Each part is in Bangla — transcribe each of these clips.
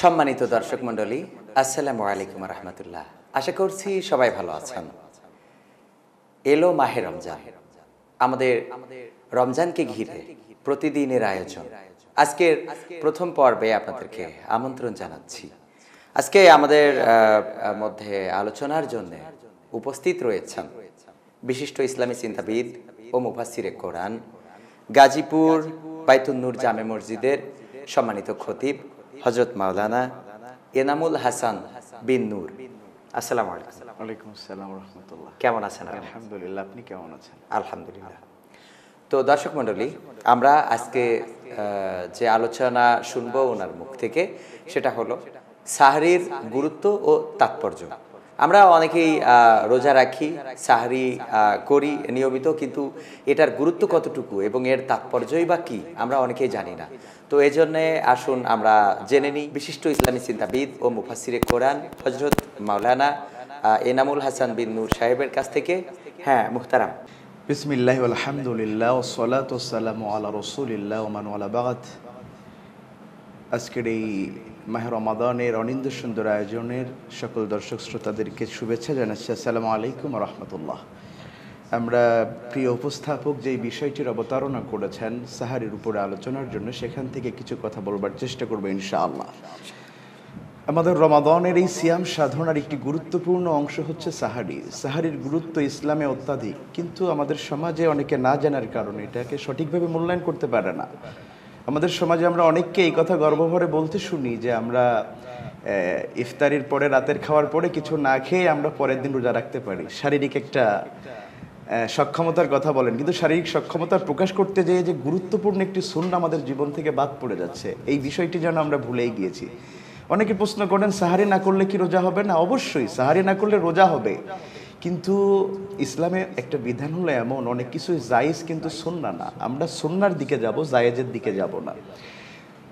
সম্মানিত দর্শক মন্ডলী আসসালামু আলাইকুম রহমতুল্লাহ আশা করছি সবাই ভালো আছেন এলো মাহে রমজান আমাদের রমজানকে ঘিরে প্রতিদিনের আয়োজন আজকের প্রথম পর্বে আপনাদেরকে আমন্ত্রণ জানাচ্ছি আজকে আমাদের মধ্যে আলোচনার জন্য উপস্থিত রয়েছেন বিশিষ্ট ইসলামী চিন্তাবিদ ও মুফাসিরে কোরআন গাজীপুর বাইতুন্নুর জামে মসজিদের সম্মানিত খতিব হজরত মাওলানা এনামুল হাসান বিন নূর আলাইকুম আসসালাম রহমতুল্লাহ কেমন আছেন আলহামদুলিল্লাহ আপনি কেমন আছেন আলহামদুলিল্লাহ তো দর্শক মন্ডলী আমরা আজকে যে আলোচনা শুনবো ওনার মুখ থেকে সেটা হলো সাহরির গুরুত্ব ও তাৎপর্য আমরা অনেকেই রোজা রাখি সাহারি করি নিয়মিত কিন্তু এটার গুরুত্ব কতটুকু এবং এর তাৎপর্যই বা কি আমরা অনেকেই জানি না তো এই জন্যে আসুন আমরা জেনে নিই বিশিষ্ট ইসলামী চিন্তাবিদ ও মুফাসিরে কোরআন হজরত মাওলানা এনামুল হাসান বিন নূর সাহেবের কাছ থেকে হ্যাঁ মুখতারাম বিসমিল্লাহ আলহামদুলিল্লাহ ওসলাতাম আল্লাহ রসুলিল্লাহ ওমান আলা আজকের এই মাহের রমাদানের অনিন্দ সুন্দর আয়োজনের সকল দর্শক শ্রোতাদেরকে শুভেচ্ছা জানাচ্ছি আসসালামু আলাইকুম রহমতুল্লাহ আমরা প্রিয় উপস্থাপক যে বিষয়টির অবতারণা করেছেন সাহারির উপরে আলোচনার জন্য সেখান থেকে কিছু কথা বলবার চেষ্টা করবো ইনশাআল্লাহ আমাদের রমাদনের এই সিয়াম সাধনার একটি গুরুত্বপূর্ণ অংশ হচ্ছে সাহারি সাহারির গুরুত্ব ইসলামে অত্যাধিক কিন্তু আমাদের সমাজে অনেকে না জানার কারণে এটাকে সঠিকভাবে মূল্যায়ন করতে পারে না আমাদের সমাজে আমরা অনেককে এই কথা গর্বভরে বলতে শুনি যে আমরা ইফতারির পরে রাতের খাওয়ার পরে কিছু না খেয়ে আমরা পরের দিন রোজা রাখতে পারি শারীরিক একটা সক্ষমতার কথা বলেন কিন্তু শারীরিক সক্ষমতা প্রকাশ করতে যেয়ে যে গুরুত্বপূর্ণ একটি সুন্না আমাদের জীবন থেকে বাদ পড়ে যাচ্ছে এই বিষয়টি যেন আমরা ভুলেই গিয়েছি অনেকে প্রশ্ন করেন সাহারি না করলে কি রোজা হবে না অবশ্যই সাহারি না করলে রোজা হবে কিন্তু ইসলামে একটা বিধান হলো এমন অনেক কিছু জায়েজ কিন্তু সন্না না আমরা সন্ন্যার দিকে যাব জায়েজের দিকে যাব না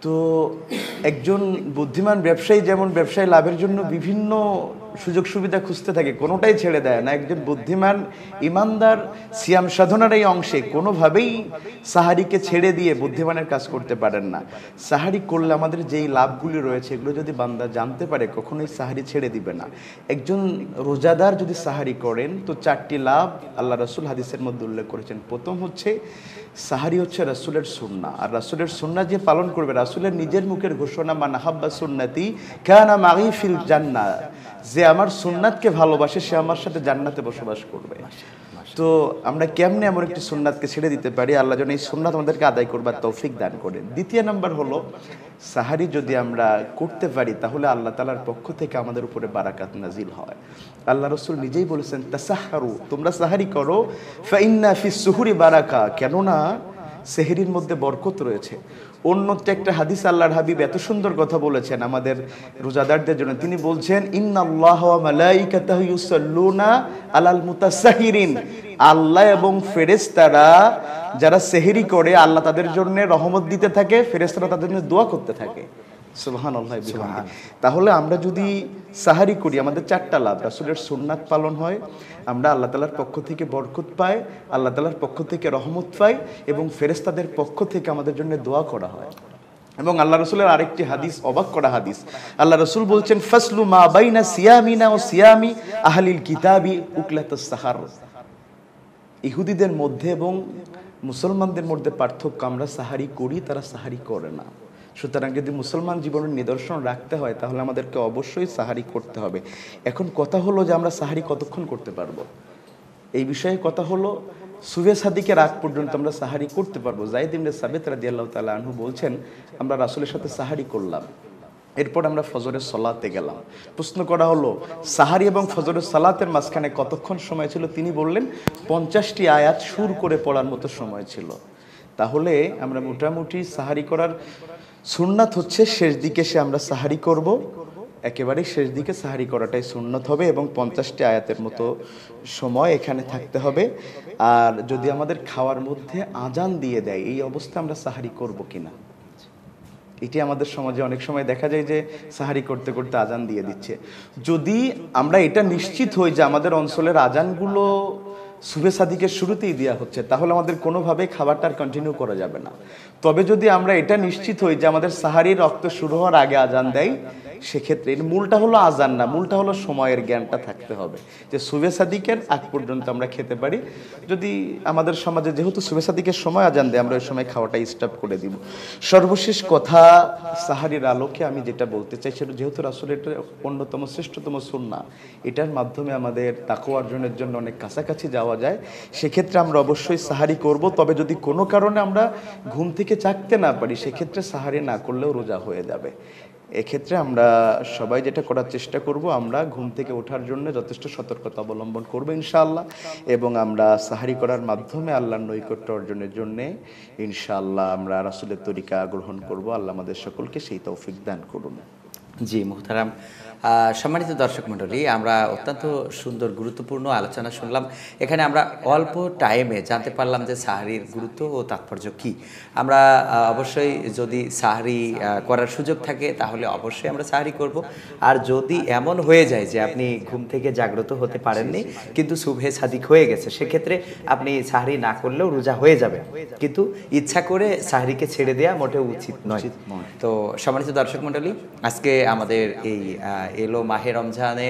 তো একজন বুদ্ধিমান ব্যবসায়ী যেমন ব্যবসায় লাভের জন্য বিভিন্ন সুযোগ সুবিধা খুঁজতে থাকে কোনোটাই ছেড়ে দেয় না একজন বুদ্ধিমান ইমানদার সিয়াম সাধনার এই অংশে কোনোভাবেই সাহারিকে ছেড়ে দিয়ে বুদ্ধিমানের কাজ করতে পারেন না সাহারি করলে আমাদের যেই লাভগুলি রয়েছে এগুলো যদি বান্দা জানতে পারে কখনোই সাহারি ছেড়ে দিবে না একজন রোজাদার যদি সাহারি করেন তো চারটি লাভ আল্লাহ রসুল হাদিসের মধ্যে উল্লেখ করেছেন প্রথম হচ্ছে সাহারি হচ্ছে রাসুলের সুন্না আর রাসুলের সুন্না যে পালন করবে রাসুলের নিজের মুখের ঘোষণা মান হাব্বা সুন্নাতি কেন মাগি ফিল জান্না যে আমার সুন্নাতকে ভালোবাসে সে আমার সাথে জান্নাতে বসবাস করবে তো আমরা কেমনে এমন একটি সুন্নাতকে ছেড়ে দিতে পারি আল্লাহ যেন এই সুন্নাত আমাদেরকে আদায় করবার তৌফিক দান করে দ্বিতীয় নাম্বার হলো সাহারি যদি আমরা করতে পারি তাহলে আল্লাহ তালার পক্ষ থেকে আমাদের উপরে বারাকাত নাজিল হয় আল্লাহ রসুল নিজেই বলেছেন তাসাহারু তোমরা সাহারি করো ফাইন্না ফি সুহুরি বারাকা কেননা সেহেরির মধ্যে বরকত রয়েছে অন্য একটা হাদিস আল্লাহর হাবিব এত সুন্দর কথা বলেছেন আমাদের রোজাদারদের জন্য তিনি বলছেন ইন্নাল্লাহনা আলাল আল্লাহ এবং ফেরেস্তারা যারা সেহেরি করে আল্লাহ তাদের জন্য রহমত দিতে থাকে ফেরেস্তারা তাদের জন্য দোয়া করতে থাকে আল্লাহ তাহলে আমরা যদি সাহারি করি আমাদের চারটা লাভ রাসুলের সোননাথ পালন হয় আমরা আল্লাহ তালার পক্ষ থেকে বরকত পাই আল্লাহ তালার পক্ষ থেকে রহমত পাই এবং ফেরেস্তাদের পক্ষ থেকে আমাদের জন্য দোয়া করা হয় এবং আল্লাহ রসুলের আরেকটি হাদিস অবাক করা হাদিস আল্লাহ রসুল বলছেন ফসলু মা বাইনা না ও সিয়ামি আহলিল কিতাবি উকলাত সাহার ইহুদিদের মধ্যে এবং মুসলমানদের মধ্যে পার্থক্য আমরা সাহারি করি তারা সাহারি করে না সুতরাং যদি মুসলমান জীবনের নিদর্শন রাখতে হয় তাহলে আমাদেরকে অবশ্যই সাহারি করতে হবে এখন কথা হলো যে আমরা সাহারি কতক্ষণ করতে পারবো এই বিষয়ে কথা হলো সুবে সাদিকের আগ পর্যন্ত আমরা সাহারি করতে পারবো জাহিদ ইমরে সাবেত রাদি আল্লাহ তালা আনহু বলছেন আমরা রাসুলের সাথে সাহারি করলাম এরপর আমরা ফজরের সলাতে গেলাম প্রশ্ন করা হলো সাহারি এবং ফজরের সালাতের মাঝখানে কতক্ষণ সময় ছিল তিনি বললেন পঞ্চাশটি আয়াত সুর করে পড়ার মতো সময় ছিল তাহলে আমরা মোটামুটি সাহারি করার সুন্নাত হচ্ছে শেষ দিকে সে আমরা সাহারি করব একেবারে শেষ দিকে সাহারি করাটাই সুন্নত হবে এবং পঞ্চাশটি আয়াতের মতো সময় এখানে থাকতে হবে আর যদি আমাদের খাওয়ার মধ্যে আজান দিয়ে দেয় এই অবস্থা আমরা সাহারি করব কিনা এটি আমাদের সমাজে অনেক সময় দেখা যায় যে সাহারি করতে করতে আজান দিয়ে দিচ্ছে যদি আমরা এটা নিশ্চিত হই যে আমাদের অঞ্চলের আজানগুলো সুবে সাদিকের শুরুতেই দেওয়া হচ্ছে তাহলে আমাদের কোনোভাবেই খাবারটা আর কন্টিনিউ করা যাবে না তবে যদি আমরা এটা নিশ্চিত হই যে আমাদের সাহারির রক্ত শুরু হওয়ার আগে আজান দেয় সেক্ষেত্রে মূলটা হলো আজান না মূলটা হলো সময়ের জ্ঞানটা থাকতে হবে যে সুবে সাদিকের আগ পর্যন্ত আমরা খেতে পারি যদি আমাদের সমাজে যেহেতু সুবে সাদিকের সময় আজান দেয় আমরা ওই সময় খাওয়াটা স্টপ করে দিব সর্বশেষ কথা সাহারির আলোকে আমি যেটা বলতে চাই সেটা যেহেতু আসলে এটা অন্যতম শ্রেষ্ঠতম সুন্না এটার মাধ্যমে আমাদের তাকো অর্জনের জন্য অনেক কাছাকাছি যাওয়া পাওয়া যায় সেক্ষেত্রে আমরা অবশ্যই সাহারি করব তবে যদি কোনো কারণে আমরা ঘুম থেকে চাকতে না পারি সেক্ষেত্রে সাহারি না করলেও রোজা হয়ে যাবে এক্ষেত্রে আমরা সবাই যেটা করার চেষ্টা করব আমরা ঘুম থেকে ওঠার জন্য যথেষ্ট সতর্কতা অবলম্বন করবো ইনশাআল্লাহ এবং আমরা সাহারি করার মাধ্যমে আল্লাহর নৈকট্য অর্জনের জন্যে ইনশাআল্লাহ আমরা রাসুলের তরিকা গ্রহণ করব আল্লাহ আমাদের সকলকে সেই তৌফিক দান করুন জি মুহতারাম সম্মানিত দর্শক মণ্ডলী আমরা অত্যন্ত সুন্দর গুরুত্বপূর্ণ আলোচনা শুনলাম এখানে আমরা অল্প টাইমে জানতে পারলাম যে সাহারির গুরুত্ব ও তাৎপর্য কি আমরা অবশ্যই যদি সাহারি করার সুযোগ থাকে তাহলে অবশ্যই আমরা সাহারি করব আর যদি এমন হয়ে যায় যে আপনি ঘুম থেকে জাগ্রত হতে পারেননি কিন্তু শুভে সাদিক হয়ে গেছে সেক্ষেত্রে আপনি সাহারি না করলেও রোজা হয়ে যাবে কিন্তু ইচ্ছা করে সাহারিকে ছেড়ে দেওয়া মোটেও উচিত নয় তো সম্মানিত দর্শক মণ্ডলী আজকে আমাদের এই এলো মাহে রমজানে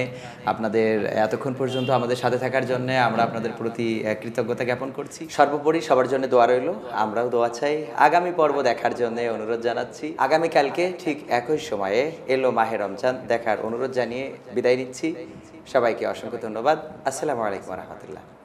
আপনাদের এতক্ষণ পর্যন্ত আমাদের সাথে থাকার জন্য আমরা আপনাদের প্রতি কৃতজ্ঞতা জ্ঞাপন করছি সর্বোপরি সবার জন্য দোয়া রইল আমরাও দোয়া চাই আগামী পর্ব দেখার জন্য অনুরোধ জানাচ্ছি আগামীকালকে ঠিক একই সময়ে এলো মাহে রমজান দেখার অনুরোধ জানিয়ে বিদায় নিচ্ছি সবাইকে অসংখ্য ধন্যবাদ আসসালামু আলাইকুম রহমতুল্লাহ